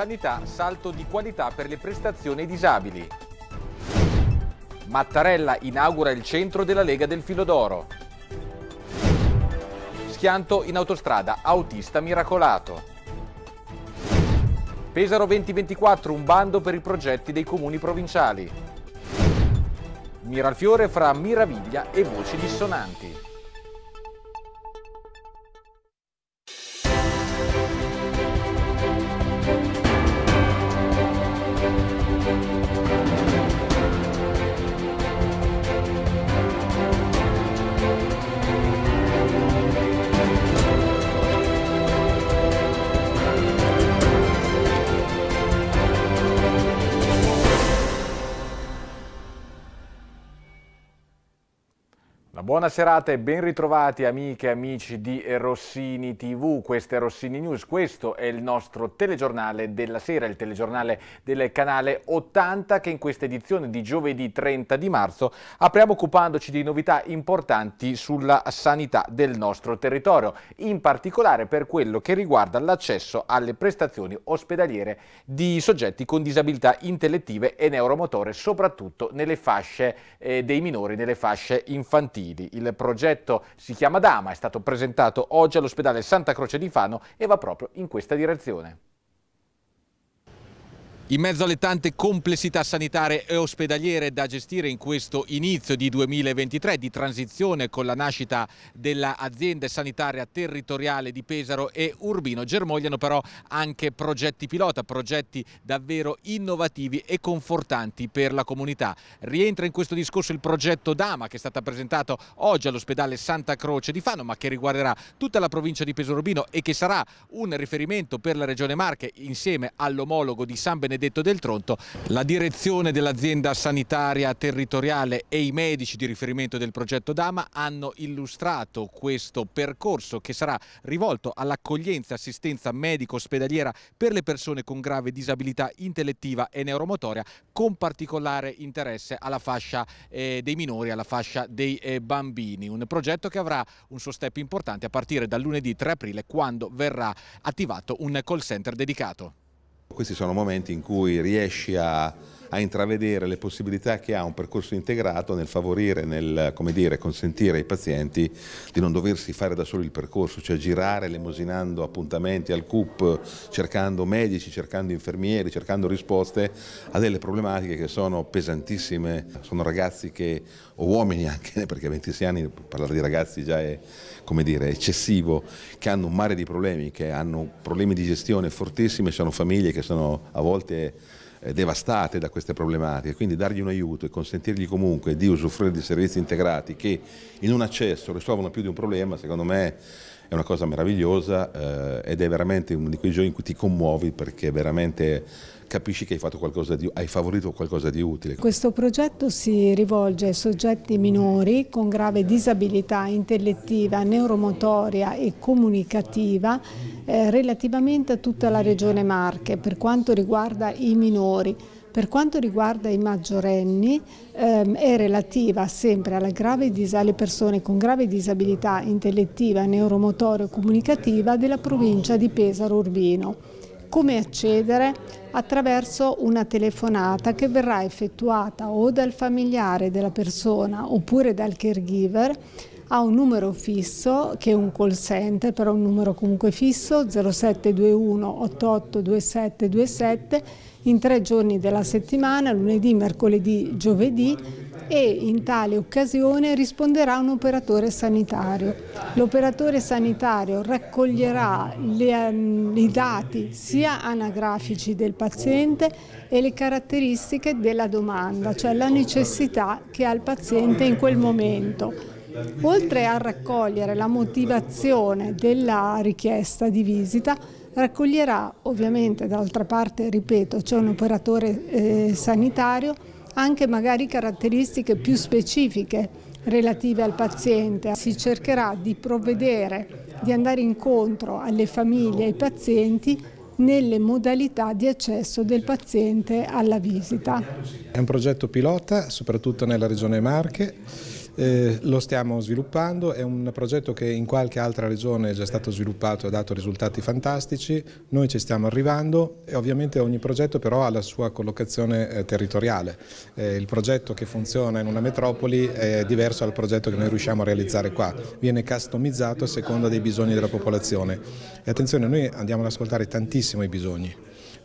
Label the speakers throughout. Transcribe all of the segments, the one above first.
Speaker 1: sanità salto di qualità per le prestazioni disabili. Mattarella inaugura il centro della Lega del Filo d'Oro. Schianto in autostrada, autista miracolato. Pesaro 2024, un bando per i progetti dei comuni provinciali. Miralfiore fra Miraviglia e voci dissonanti. Buona serata e ben ritrovati amiche e amici di Rossini TV, questa è Rossini News, questo è il nostro telegiornale della sera, il telegiornale del canale 80 che in questa edizione di giovedì 30 di marzo apriamo occupandoci di novità importanti sulla sanità del nostro territorio, in particolare per quello che riguarda l'accesso alle prestazioni ospedaliere di soggetti con disabilità intellettive e neuromotore, soprattutto nelle fasce eh, dei minori, nelle fasce infantili. Lombardi. Il progetto si chiama Dama, è stato presentato oggi all'ospedale Santa Croce di Fano e va proprio in questa direzione. In mezzo alle tante complessità sanitarie e ospedaliere da gestire in questo inizio di 2023 di transizione con la nascita dell'azienda sanitaria territoriale di Pesaro e Urbino, germogliano però anche progetti pilota, progetti davvero innovativi e confortanti per la comunità. Rientra in questo discorso il progetto Dama che è stato presentato oggi all'ospedale Santa Croce di Fano ma che riguarderà tutta la provincia di Pesaro Urbino e che sarà un riferimento per la regione Marche insieme all'omologo di San Benedetto Benedetto del Tronto. La direzione dell'azienda sanitaria territoriale e i medici di riferimento del progetto Dama hanno illustrato questo percorso che sarà rivolto all'accoglienza e assistenza medico-ospedaliera per le persone con grave disabilità intellettiva e neuromotoria con particolare interesse alla fascia eh, dei minori, alla fascia dei eh, bambini. Un progetto che avrà un suo step importante a partire dal lunedì 3 aprile quando verrà attivato un call center dedicato.
Speaker 2: Questi sono momenti in cui riesci a, a intravedere le possibilità che ha un percorso integrato nel favorire, nel dire, consentire ai pazienti di non doversi fare da solo il percorso, cioè girare lemosinando appuntamenti al CUP, cercando medici, cercando infermieri, cercando risposte a delle problematiche che sono pesantissime. Sono ragazzi che, o uomini anche, perché a 26 anni parlare di ragazzi già è dire, eccessivo, che hanno un mare di problemi, che hanno problemi di gestione fortissimi, sono famiglie che che sono a volte eh, devastate da queste problematiche, quindi dargli un aiuto e consentirgli comunque di usufruire di servizi integrati che in un accesso risolvono più di un problema, secondo me è una cosa meravigliosa eh, ed è veramente uno di quei giorni in cui ti commuovi perché veramente capisci che hai, fatto qualcosa di, hai favorito qualcosa di utile.
Speaker 3: Questo progetto si rivolge ai soggetti minori con grave disabilità intellettiva, neuromotoria e comunicativa eh, relativamente a tutta la regione Marche per quanto riguarda i minori. Per quanto riguarda i maggiorenni ehm, è relativa sempre disabilità, alle persone con grave disabilità intellettiva, neuromotoria o comunicativa della provincia di Pesaro Urbino. Come accedere? Attraverso una telefonata che verrà effettuata o dal familiare della persona oppure dal caregiver a un numero fisso che è un call center, però un numero comunque fisso 0721 882727 in tre giorni della settimana, lunedì, mercoledì, giovedì e in tale occasione risponderà un operatore sanitario. L'operatore sanitario raccoglierà le, i dati sia anagrafici del paziente e le caratteristiche della domanda, cioè la necessità che ha il paziente in quel momento. Oltre a raccogliere la motivazione della richiesta di visita, Raccoglierà ovviamente, d'altra parte, ripeto, c'è un operatore eh, sanitario, anche magari caratteristiche più specifiche relative al paziente. Si cercherà di provvedere, di andare incontro alle famiglie, e ai pazienti nelle modalità di accesso del paziente alla visita.
Speaker 4: È un progetto pilota, soprattutto nella regione Marche, eh, lo stiamo sviluppando, è un progetto che in qualche altra regione è già stato sviluppato e ha dato risultati fantastici, noi ci stiamo arrivando e ovviamente ogni progetto però ha la sua collocazione eh, territoriale. Eh, il progetto che funziona in una metropoli è diverso dal progetto che noi riusciamo a realizzare qua, viene customizzato a seconda dei bisogni della popolazione. E attenzione, noi andiamo ad ascoltare tantissimo i bisogni,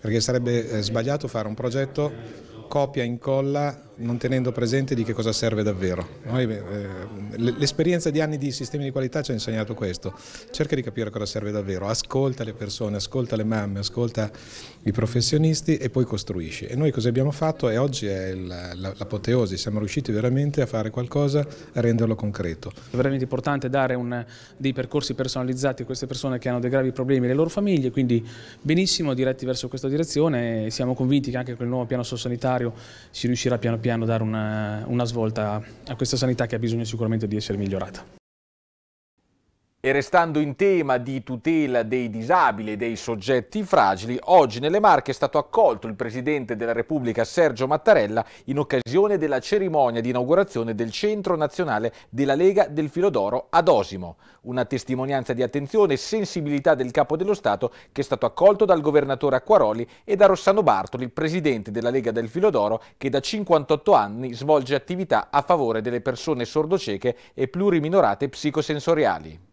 Speaker 4: perché sarebbe eh, sbagliato fare un progetto copia e incolla non tenendo presente di che cosa serve davvero. Eh, l'esperienza di anni di sistemi di qualità ci ha insegnato questo, cerca di capire cosa serve davvero, ascolta le persone, ascolta le mamme, ascolta i professionisti e poi costruisci. E noi cosa abbiamo fatto? E oggi è l'apoteosi, siamo riusciti veramente a fare qualcosa, a renderlo concreto.
Speaker 5: È veramente importante dare un, dei percorsi personalizzati a queste persone che hanno dei gravi problemi le loro famiglie, quindi benissimo diretti verso questa direzione e siamo convinti che anche con il nuovo piano socio si riuscirà piano piano piano dare una, una svolta a questa sanità che ha bisogno sicuramente di essere migliorata.
Speaker 1: E restando in tema di tutela dei disabili e dei soggetti fragili, oggi nelle Marche è stato accolto il Presidente della Repubblica Sergio Mattarella in occasione della cerimonia di inaugurazione del Centro Nazionale della Lega del Filodoro ad Osimo. Una testimonianza di attenzione e sensibilità del Capo dello Stato che è stato accolto dal Governatore Acquaroli e da Rossano Bartoli, Presidente della Lega del Filodoro, che da 58 anni svolge attività a favore delle persone sordocieche e pluriminorate psicosensoriali.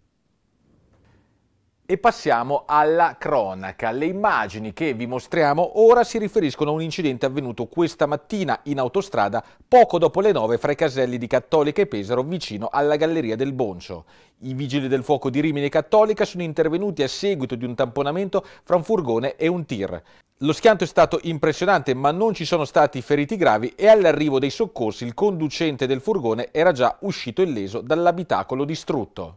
Speaker 1: E passiamo alla cronaca. Le immagini che vi mostriamo ora si riferiscono a un incidente avvenuto questa mattina in autostrada poco dopo le 9 fra i caselli di Cattolica e Pesaro vicino alla Galleria del Boncio. I vigili del fuoco di Rimini Cattolica sono intervenuti a seguito di un tamponamento fra un furgone e un tir. Lo schianto è stato impressionante, ma non ci sono stati feriti gravi e all'arrivo dei soccorsi il conducente del furgone era già uscito illeso dall'abitacolo distrutto.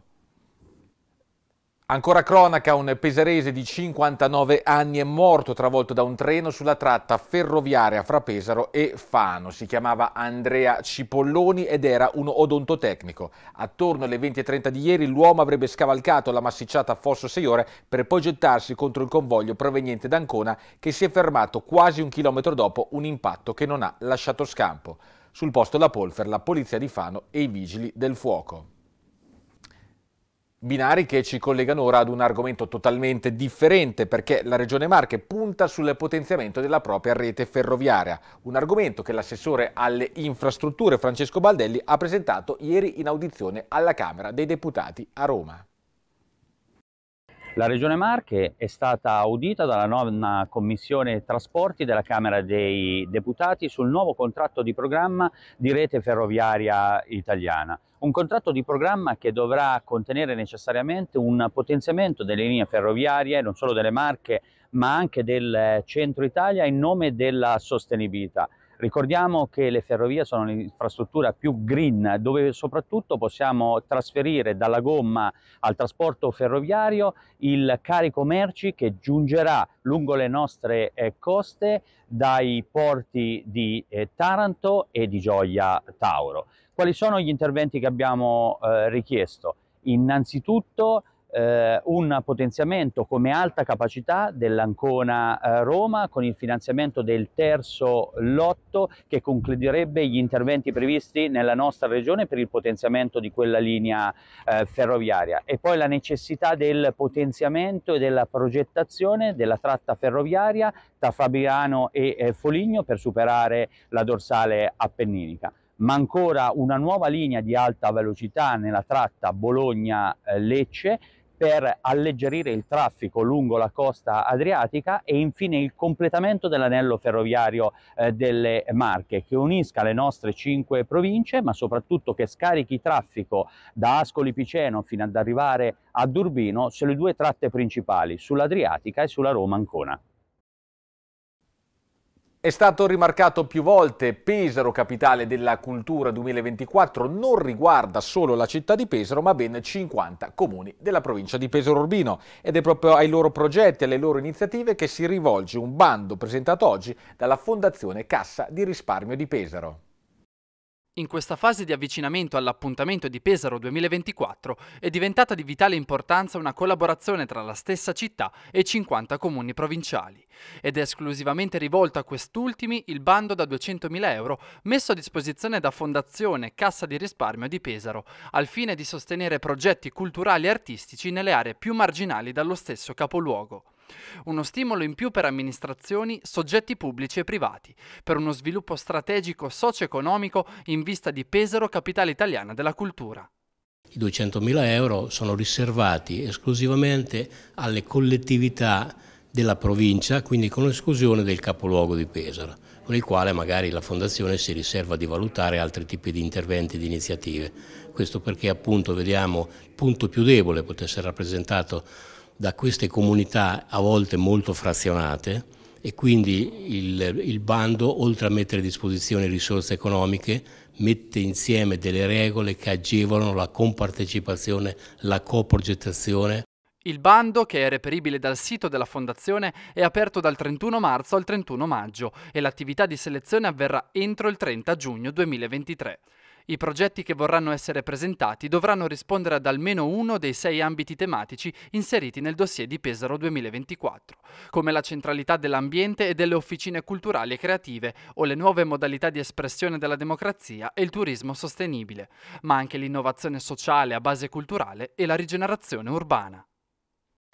Speaker 1: Ancora cronaca, un pesarese di 59 anni è morto travolto da un treno sulla tratta ferroviaria fra Pesaro e Fano. Si chiamava Andrea Cipolloni ed era un odontotecnico. Attorno alle 20.30 di ieri l'uomo avrebbe scavalcato la massicciata Fosso 6 ore per poi gettarsi contro il convoglio proveniente da Ancona che si è fermato quasi un chilometro dopo un impatto che non ha lasciato scampo. Sul posto la Polfer, la polizia di Fano e i vigili del fuoco. Binari che ci collegano ora ad un argomento totalmente differente perché la Regione Marche punta sul potenziamento della propria rete ferroviaria, un argomento che l'assessore alle infrastrutture Francesco Baldelli ha presentato ieri in audizione alla Camera dei Deputati a Roma.
Speaker 6: La Regione Marche è stata audita dalla nona Commissione Trasporti della Camera dei Deputati sul nuovo contratto di programma di rete ferroviaria italiana. Un contratto di programma che dovrà contenere necessariamente un potenziamento delle linee ferroviarie, non solo delle Marche, ma anche del eh, centro Italia in nome della sostenibilità. Ricordiamo che le ferrovie sono l'infrastruttura più green, dove soprattutto possiamo trasferire dalla gomma al trasporto ferroviario il carico merci che giungerà lungo le nostre eh, coste dai porti di eh, Taranto e di Gioia Tauro. Quali sono gli interventi che abbiamo eh, richiesto? Innanzitutto eh, un potenziamento come alta capacità dell'Ancona eh, Roma con il finanziamento del terzo lotto che concluderebbe gli interventi previsti nella nostra regione per il potenziamento di quella linea eh, ferroviaria e poi la necessità del potenziamento e della progettazione della tratta ferroviaria tra Fabriano e eh, Foligno per superare la dorsale appenninica ma ancora una nuova linea di alta velocità nella tratta Bologna-Lecce per alleggerire il traffico lungo la costa adriatica e infine il completamento dell'anello ferroviario eh, delle Marche che unisca le nostre cinque province ma soprattutto che scarichi traffico da Ascoli Piceno fino ad arrivare a Durbino sulle due tratte principali, sull'Adriatica e sulla Roma Ancona.
Speaker 1: È stato rimarcato più volte Pesaro, capitale della cultura 2024, non riguarda solo la città di Pesaro, ma ben 50 comuni della provincia di Pesaro Urbino. Ed è proprio ai loro progetti, e alle loro iniziative che si rivolge un bando presentato oggi dalla Fondazione Cassa di Risparmio di Pesaro.
Speaker 7: In questa fase di avvicinamento all'appuntamento di Pesaro 2024 è diventata di vitale importanza una collaborazione tra la stessa città e 50 comuni provinciali ed è esclusivamente rivolto a quest'ultimi il bando da 200.000 euro messo a disposizione da Fondazione Cassa di risparmio di Pesaro al fine di sostenere progetti culturali e artistici nelle aree più marginali dallo stesso capoluogo. Uno stimolo in più per amministrazioni, soggetti pubblici e privati, per uno sviluppo strategico socio-economico in vista di Pesaro, capitale italiana della cultura.
Speaker 8: I 200.000 euro sono riservati esclusivamente alle collettività della provincia, quindi con l'esclusione del capoluogo di Pesaro, con il quale magari la Fondazione si riserva di valutare altri tipi di interventi e di iniziative. Questo perché appunto vediamo il punto più debole potesse essere rappresentato da queste comunità a volte molto frazionate e quindi il, il bando, oltre a mettere a disposizione risorse economiche, mette insieme delle regole che agevolano la compartecipazione, la coprogettazione
Speaker 7: il bando, che è reperibile dal sito della Fondazione, è aperto dal 31 marzo al 31 maggio e l'attività di selezione avverrà entro il 30 giugno 2023. I progetti che vorranno essere presentati dovranno rispondere ad almeno uno dei sei ambiti tematici inseriti nel dossier di Pesaro 2024, come la centralità dell'ambiente e delle officine culturali e creative o le nuove modalità di espressione della democrazia e il turismo sostenibile, ma anche l'innovazione sociale a base culturale e la rigenerazione urbana.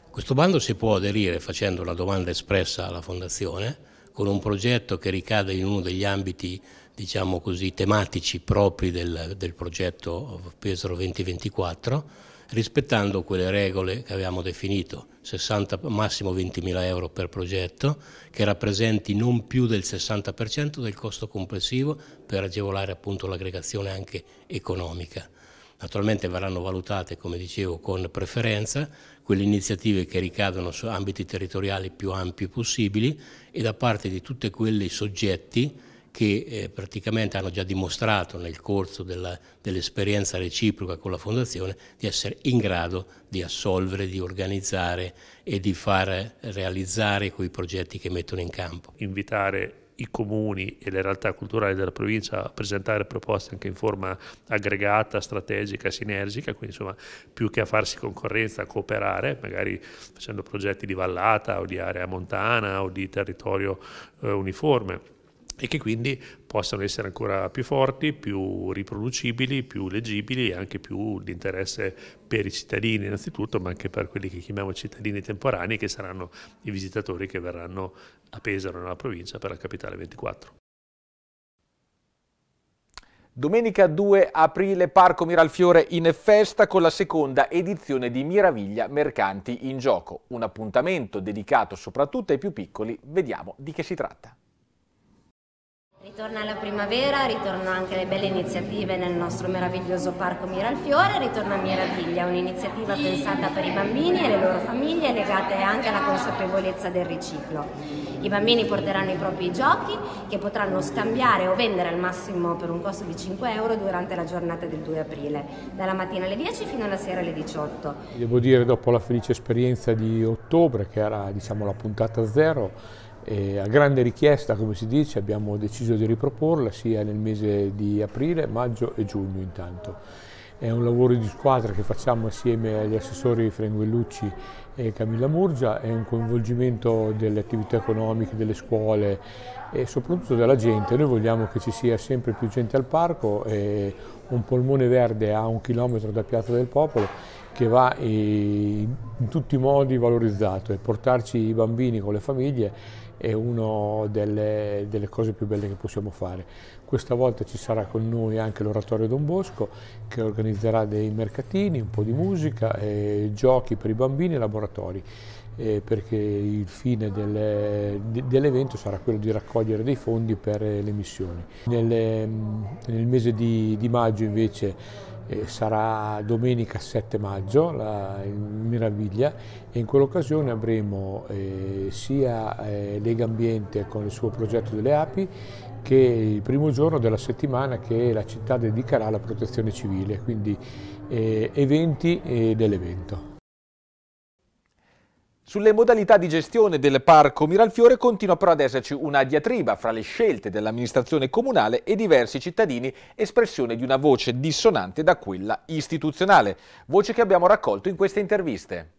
Speaker 8: Questo bando si può aderire facendo una domanda espressa alla Fondazione con un progetto che ricade in uno degli ambiti diciamo così, tematici propri del, del progetto Pesaro 2024, rispettando quelle regole che avevamo definito, 60, massimo 20.000 euro per progetto, che rappresenti non più del 60% del costo complessivo per agevolare appunto l'aggregazione anche economica. Naturalmente verranno valutate, come dicevo, con preferenza quelle iniziative che ricadono su ambiti territoriali più ampi possibili e da parte di tutti quei soggetti che eh, praticamente hanno già dimostrato nel corso dell'esperienza reciproca con la Fondazione di essere in grado di assolvere, di organizzare e di far realizzare quei progetti che mettono in campo. Invitare i
Speaker 5: comuni e le realtà culturali della provincia a presentare proposte anche in forma aggregata, strategica, sinergica, quindi insomma più che a farsi concorrenza, a cooperare, magari facendo progetti di vallata o di area montana o di territorio eh, uniforme e che quindi possano essere ancora più forti, più riproducibili, più leggibili e anche più di interesse per i cittadini innanzitutto, ma anche per quelli che chiamiamo cittadini temporanei, che saranno i visitatori che verranno a Pesaro, nella provincia, per la capitale 24.
Speaker 1: Domenica 2 aprile Parco Miralfiore in festa con la seconda edizione di Miraviglia Mercanti in Gioco, un appuntamento dedicato soprattutto ai più piccoli, vediamo di che si tratta.
Speaker 7: Ritorna la primavera, ritorno anche le belle iniziative nel nostro meraviglioso parco Miralfiore, ritorna Miraviglia, un'iniziativa pensata per i bambini e le loro famiglie legate anche alla consapevolezza del riciclo. I bambini porteranno i propri giochi che potranno scambiare o vendere al massimo per un costo di 5 euro durante la giornata del 2 aprile, dalla mattina alle 10 fino alla sera alle 18.
Speaker 9: Devo dire dopo la felice esperienza di ottobre che era diciamo, la puntata zero e a grande richiesta, come si dice, abbiamo deciso di riproporla sia nel mese di aprile, maggio e giugno intanto. È un lavoro di squadra che facciamo assieme agli assessori Frenguellucci e Camilla Murgia, è un coinvolgimento delle attività economiche, delle scuole e soprattutto della gente. Noi vogliamo che ci sia sempre più gente al parco e un polmone verde a un chilometro da Piazza del Popolo che va in tutti i modi valorizzato e portarci i bambini con le famiglie è una delle, delle, cose più belle che possiamo fare. Questa volta ci sarà con noi anche l'Oratorio Don Bosco che organizzerà dei mercatini, un po' di musica, giochi per i bambini e laboratori. Eh, perché il fine del, de, dell'evento sarà quello di raccogliere dei fondi per le missioni. Nel, nel mese di, di maggio invece e sarà domenica 7 maggio la Meraviglia e in quell'occasione avremo eh, sia eh, Lega Ambiente con il suo progetto delle api che il primo giorno della settimana che la città dedicherà alla protezione civile, quindi eh, eventi eh, dell'evento.
Speaker 1: Sulle modalità di gestione del parco Miralfiore continua però ad esserci una diatriba fra le scelte dell'amministrazione comunale e diversi cittadini, espressione di una voce dissonante da quella istituzionale, voce che abbiamo raccolto in queste interviste.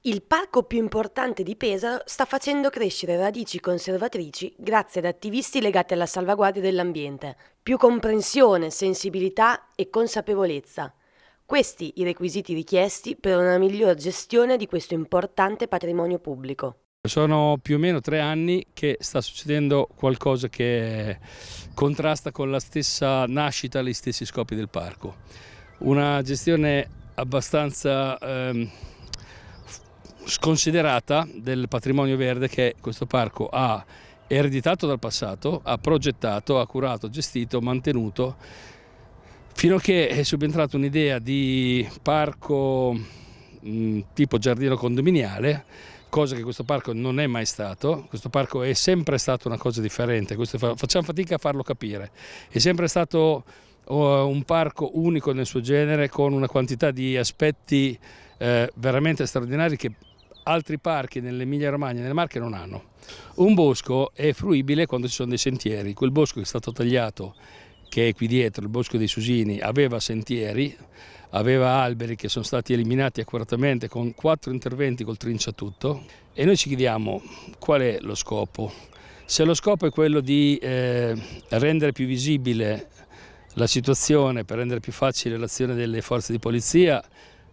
Speaker 3: Il parco più importante di Pesaro sta facendo crescere radici conservatrici grazie ad attivisti legati alla salvaguardia dell'ambiente. Più comprensione, sensibilità e consapevolezza. Questi i requisiti richiesti per una miglior gestione di questo importante patrimonio pubblico.
Speaker 5: Sono più o meno tre anni che sta succedendo qualcosa che contrasta con la stessa nascita e gli stessi scopi del parco. Una gestione abbastanza ehm, sconsiderata del patrimonio verde che questo parco ha ereditato dal passato, ha progettato, ha curato, gestito, mantenuto fino a che è subentrata un'idea di parco mh, mm, tipo giardino condominiale, cosa che questo parco non è mai stato, questo parco è sempre stato una cosa differente, questo fa, facciamo fatica a farlo capire, è sempre stato uh, un parco unico nel suo genere con una quantità di aspetti eh, veramente straordinari che altri parchi nell'Emilia Romagna e nelle Marche non hanno. Un bosco è fruibile quando ci sono dei sentieri, quel bosco che è stato tagliato che è qui dietro, il bosco dei Susini, aveva sentieri, aveva alberi che sono stati eliminati accuratamente con quattro interventi col trinciatutto e noi ci chiediamo qual è lo scopo. Se lo scopo è quello di eh, rendere più visibile la situazione, per rendere più facile l'azione delle forze di polizia,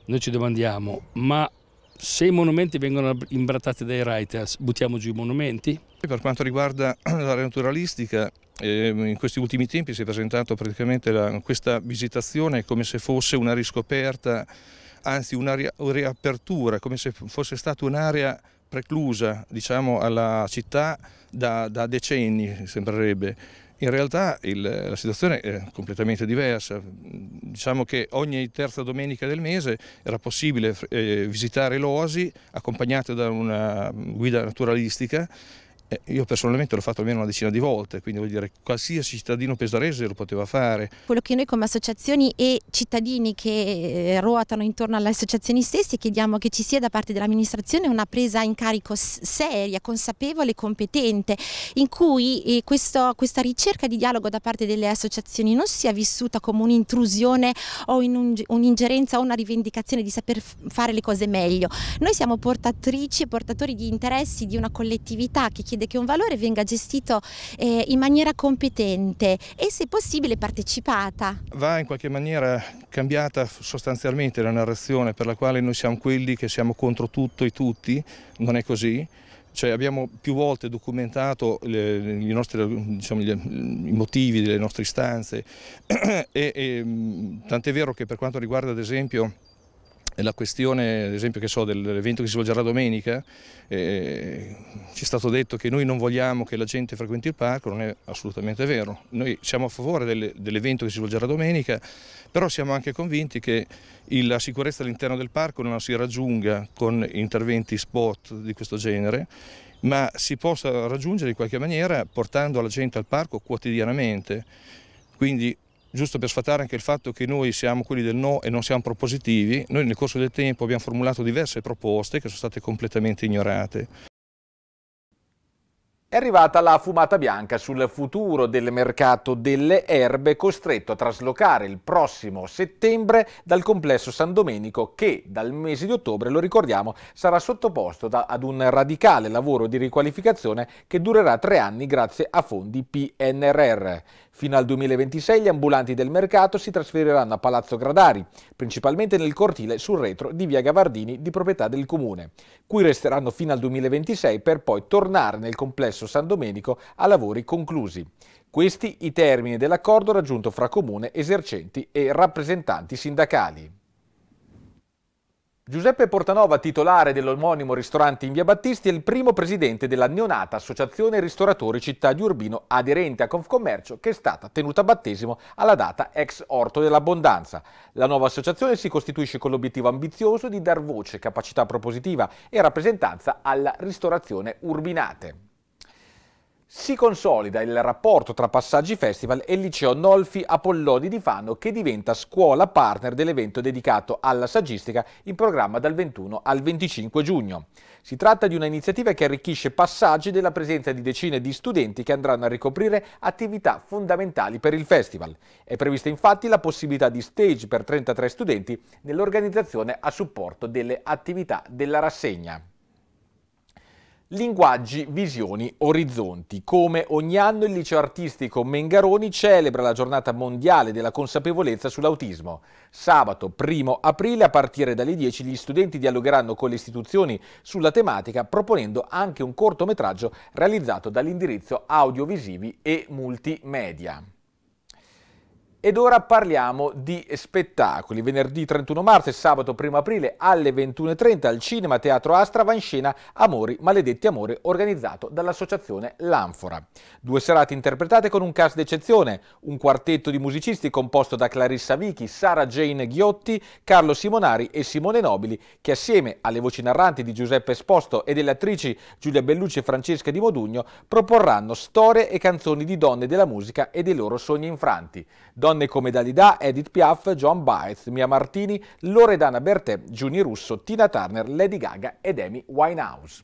Speaker 5: noi ci domandiamo, ma se i monumenti vengono imbrattati dai writers, buttiamo giù i monumenti? Per quanto riguarda l'area
Speaker 10: naturalistica, ehm, in questi ultimi tempi si è presentata praticamente la, questa visitazione come se fosse una riscoperta, anzi una riapertura, come se fosse stata un'area preclusa diciamo, alla città da, da decenni, sembrerebbe. In realtà il, la situazione è completamente diversa, diciamo che ogni terza domenica del mese era possibile eh, visitare l'Oasi accompagnata da una guida naturalistica eh, io personalmente l'ho fatto almeno una decina di volte, quindi vuol dire qualsiasi cittadino pesarese lo poteva fare.
Speaker 7: Quello che noi come associazioni e cittadini che eh, ruotano intorno alle associazioni stesse chiediamo che ci sia da parte dell'amministrazione una presa in carico seria, consapevole e competente, in cui eh, questo, questa ricerca di dialogo da parte delle associazioni non sia vissuta come un'intrusione o un'ingerenza o una rivendicazione di saper fare le cose meglio. Noi siamo portatrici e portatori di interessi di una collettività che chiede chiede che un valore venga gestito eh, in maniera competente e se possibile partecipata.
Speaker 10: Va in qualche maniera cambiata sostanzialmente la narrazione per la quale noi siamo quelli che siamo contro tutto e tutti, non è così. Cioè abbiamo più volte documentato le, i, nostri, diciamo, gli, i motivi delle nostre istanze e, e tant'è vero che per quanto riguarda ad esempio la questione, ad esempio, che so, dell'evento che si svolgerà domenica, eh, ci è stato detto che noi non vogliamo che la gente frequenti il parco, non è assolutamente vero. Noi siamo a favore del, dell'evento che si svolgerà domenica, però siamo anche convinti che il, la sicurezza all'interno del parco non si raggiunga con interventi spot di questo genere, ma si possa raggiungere in qualche maniera portando la gente al parco quotidianamente. Quindi giusto per sfatare anche il fatto che noi siamo quelli del no e non siamo propositivi, noi nel corso del tempo abbiamo formulato diverse proposte che sono state completamente ignorate.
Speaker 1: È arrivata la fumata bianca sul futuro del mercato delle erbe costretto a traslocare il prossimo settembre dal complesso San Domenico che dal mese di ottobre, lo ricordiamo, sarà sottoposto da, ad un radicale lavoro di riqualificazione che durerà tre anni grazie a fondi PNRR. Fino al 2026 gli ambulanti del mercato si trasferiranno a Palazzo Gradari, principalmente nel cortile sul retro di via Gavardini di proprietà del comune, cui resteranno fino al 2026 per poi tornare nel complesso San Domenico a lavori conclusi. Questi i termini dell'accordo raggiunto fra comune, esercenti e rappresentanti sindacali. Giuseppe Portanova, titolare dell'omonimo ristorante in Via Battisti, è il primo presidente della neonata Associazione Ristoratori Città di Urbino aderente a Confcommercio che è stata tenuta a battesimo alla data ex Orto dell'Abbondanza. La nuova associazione si costituisce con l'obiettivo ambizioso di dar voce, capacità propositiva e rappresentanza alla ristorazione urbinate si consolida il rapporto tra Passaggi Festival e il liceo Nolfi Apolloni di Fano che diventa scuola partner dell'evento dedicato alla saggistica in programma dal 21 al 25 giugno. Si tratta di un'iniziativa che arricchisce Passaggi della presenza di decine di studenti che andranno a ricoprire attività fondamentali per il festival. È prevista infatti la possibilità di stage per 33 studenti nell'organizzazione a supporto delle attività della rassegna. Linguaggi, visioni, orizzonti. Come ogni anno il liceo artistico Mengaroni celebra la giornata mondiale della consapevolezza sull'autismo. Sabato 1 aprile a partire dalle 10 gli studenti dialogheranno con le istituzioni sulla tematica proponendo anche un cortometraggio realizzato dall'indirizzo audiovisivi e multimedia. Ed ora parliamo di spettacoli. Venerdì 31 marzo e sabato 1 aprile alle 21.30 al Cinema Teatro Astra va in scena Amori, Maledetti Amori, organizzato dall'associazione L'Anfora. Due serate interpretate con un cast d'eccezione, un quartetto di musicisti composto da Clarissa Vichi, Sara Jane Ghiotti, Carlo Simonari e Simone Nobili, che assieme alle voci narranti di Giuseppe Esposto e delle attrici Giulia Bellucci e Francesca Di Modugno proporranno storie e canzoni di donne della musica e dei loro sogni infranti. Donne Donne come Dalida, Edith Piaf, John Baez, Mia Martini, Loredana Bertè, Giuni Russo, Tina Turner, Lady Gaga ed Amy Winehouse.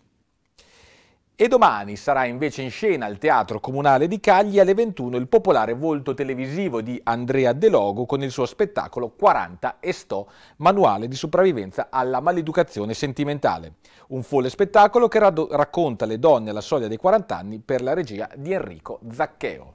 Speaker 1: E domani sarà invece in scena al Teatro Comunale di Cagli alle 21 il popolare volto televisivo di Andrea De Logo con il suo spettacolo 40 e sto, manuale di sopravvivenza alla maleducazione sentimentale. Un folle spettacolo che racconta le donne alla soglia dei 40 anni per la regia di Enrico Zaccheo.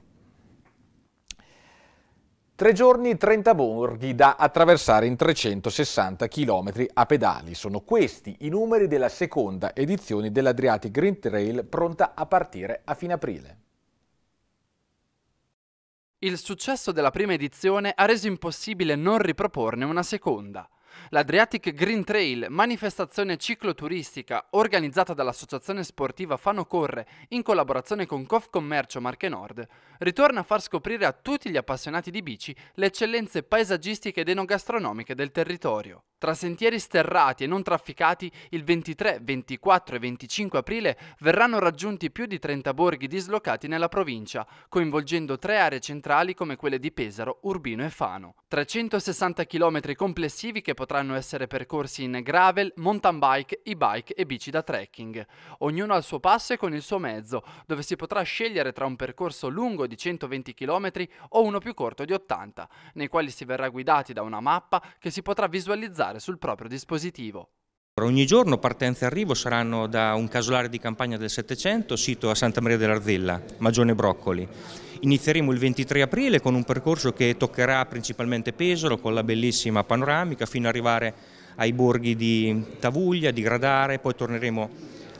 Speaker 1: Tre giorni, 30 borghi da attraversare in 360 km a pedali. Sono questi i numeri della seconda edizione dell'Adriatic Green Trail pronta a partire a fine aprile.
Speaker 7: Il successo della prima edizione ha reso impossibile non riproporne una seconda. L'Adriatic Green Trail, manifestazione cicloturistica organizzata dall'associazione sportiva Fano Corre in collaborazione con Cof Commercio Marche Nord, ritorna a far scoprire a tutti gli appassionati di bici le eccellenze paesaggistiche ed enogastronomiche del territorio. Tra sentieri sterrati e non trafficati, il 23, 24 e 25 aprile verranno raggiunti più di 30 borghi dislocati nella provincia, coinvolgendo tre aree centrali come quelle di Pesaro, Urbino e Fano. 360 km complessivi che potranno potranno essere percorsi in gravel, mountain bike, e-bike e bici da trekking, ognuno al suo passo e con il suo mezzo, dove si potrà scegliere tra un percorso lungo di 120 km o uno più corto di 80, nei quali si verrà guidati da una mappa che si potrà visualizzare sul proprio dispositivo.
Speaker 11: Ogni giorno partenza e arrivo saranno da un casolare di campagna del Settecento, sito a Santa Maria dell'Arzella, Magione Broccoli. Inizieremo il 23 aprile con un percorso che toccherà principalmente Pesaro con la bellissima panoramica fino ad arrivare ai borghi di Tavuglia, di Gradare, poi torneremo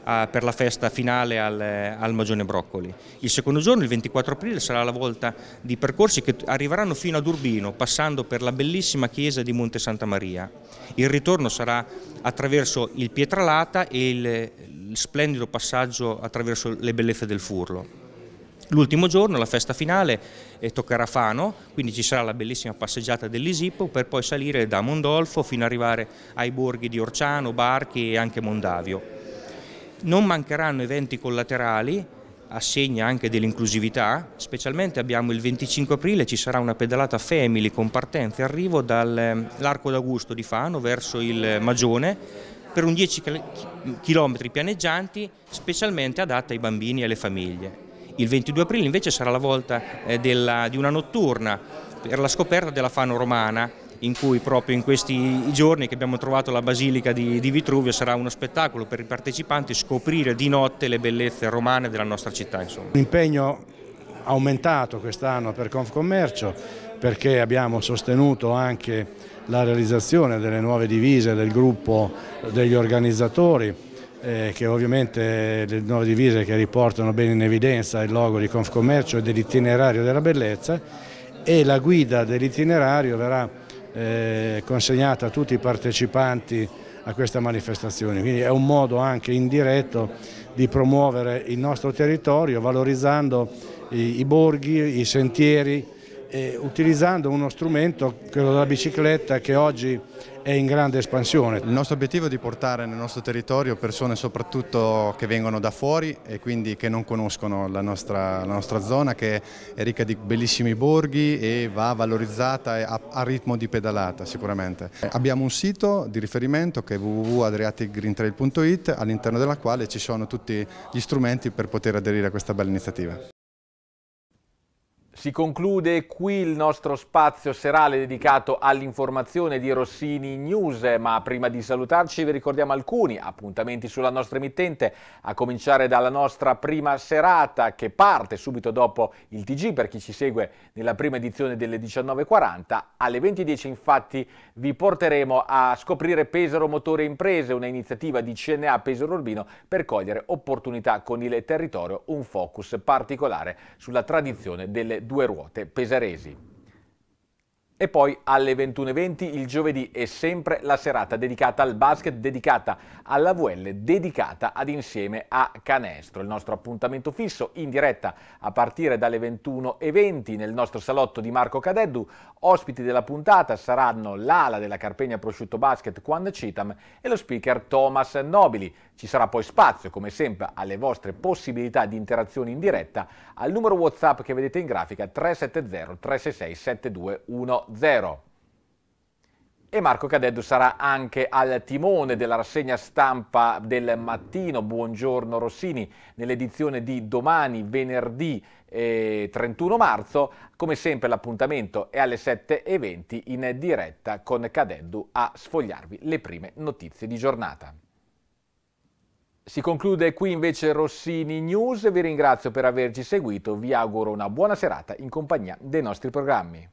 Speaker 11: per la festa finale al, eh, al Magione Broccoli. Il secondo giorno, il 24 aprile, sarà la volta di percorsi che arriveranno fino ad Urbino, passando per la bellissima chiesa di Monte Santa Maria. Il ritorno sarà attraverso il Pietralata e il, il splendido passaggio attraverso le bellezze del Furlo. L'ultimo giorno, la festa finale, eh, toccherà Fano, quindi ci sarà la bellissima passeggiata dell'Isippo per poi salire da Mondolfo fino ad arrivare ai borghi di Orciano, Barchi e anche Mondavio. Non mancheranno eventi collaterali, assegna anche dell'inclusività, specialmente abbiamo il 25 aprile, ci sarà una pedalata family con partenza e arrivo dall'Arco ehm, d'Augusto di Fano verso il Magione per un 10 km pianeggianti specialmente adatta ai bambini e alle famiglie. Il 22 aprile invece sarà la volta eh, della, di una notturna per la scoperta della Fano Romana in cui proprio in questi giorni che abbiamo trovato la Basilica di, di Vitruvio sarà uno spettacolo per i partecipanti scoprire di notte le bellezze romane della nostra città. Insomma.
Speaker 10: Un impegno aumentato quest'anno per Confcommercio perché abbiamo sostenuto anche la realizzazione delle nuove divise del gruppo degli organizzatori eh, che ovviamente le nuove divise che riportano bene in evidenza il logo di Confcommercio e dell'itinerario della bellezza e la guida dell'itinerario verrà eh, consegnata a tutti i partecipanti a questa manifestazione, quindi è un modo anche indiretto di promuovere il nostro territorio valorizzando i, i borghi, i sentieri, eh, utilizzando uno strumento, quello della bicicletta, che oggi è in grande espansione. Il nostro obiettivo è di portare nel nostro territorio persone soprattutto che vengono da fuori e quindi che non conoscono la nostra, la nostra zona che è ricca di bellissimi borghi e va valorizzata a, a ritmo di pedalata sicuramente. Abbiamo un sito di riferimento che è www.adriaticgreentrail.it all'interno della quale ci sono tutti gli strumenti per poter aderire a questa bella iniziativa.
Speaker 1: Si conclude qui il nostro spazio serale dedicato all'informazione di Rossini News, ma prima di salutarci vi ricordiamo alcuni appuntamenti sulla nostra emittente, a cominciare dalla nostra prima serata che parte subito dopo il TG per chi ci segue nella prima edizione delle 19.40. Alle 20.10 infatti vi porteremo a scoprire Pesaro Motore Imprese, una iniziativa di CNA Pesaro Urbino per cogliere opportunità con il territorio, un focus particolare sulla tradizione delle due ruote Pesaresi. E poi alle 21.20 il giovedì è sempre la serata dedicata al basket, dedicata alla VL, dedicata ad Insieme a Canestro. Il nostro appuntamento fisso in diretta a partire dalle 21.20 nel nostro salotto di Marco Cadeddu. Ospiti della puntata saranno l'ala della Carpegna Prosciutto Basket Quan Citam e lo speaker Thomas Nobili. Ci sarà poi spazio, come sempre, alle vostre possibilità di interazione in diretta al numero WhatsApp che vedete in grafica 370 366 7210. E Marco Cadeddu sarà anche al timone della rassegna stampa del mattino. Buongiorno Rossini, nell'edizione di domani, venerdì 31 eh, marzo. Come sempre l'appuntamento è alle 7.20 in diretta con Cadeddu a sfogliarvi le prime notizie di giornata. Si conclude qui invece Rossini News, vi ringrazio per averci seguito, vi auguro una buona serata in compagnia dei nostri programmi.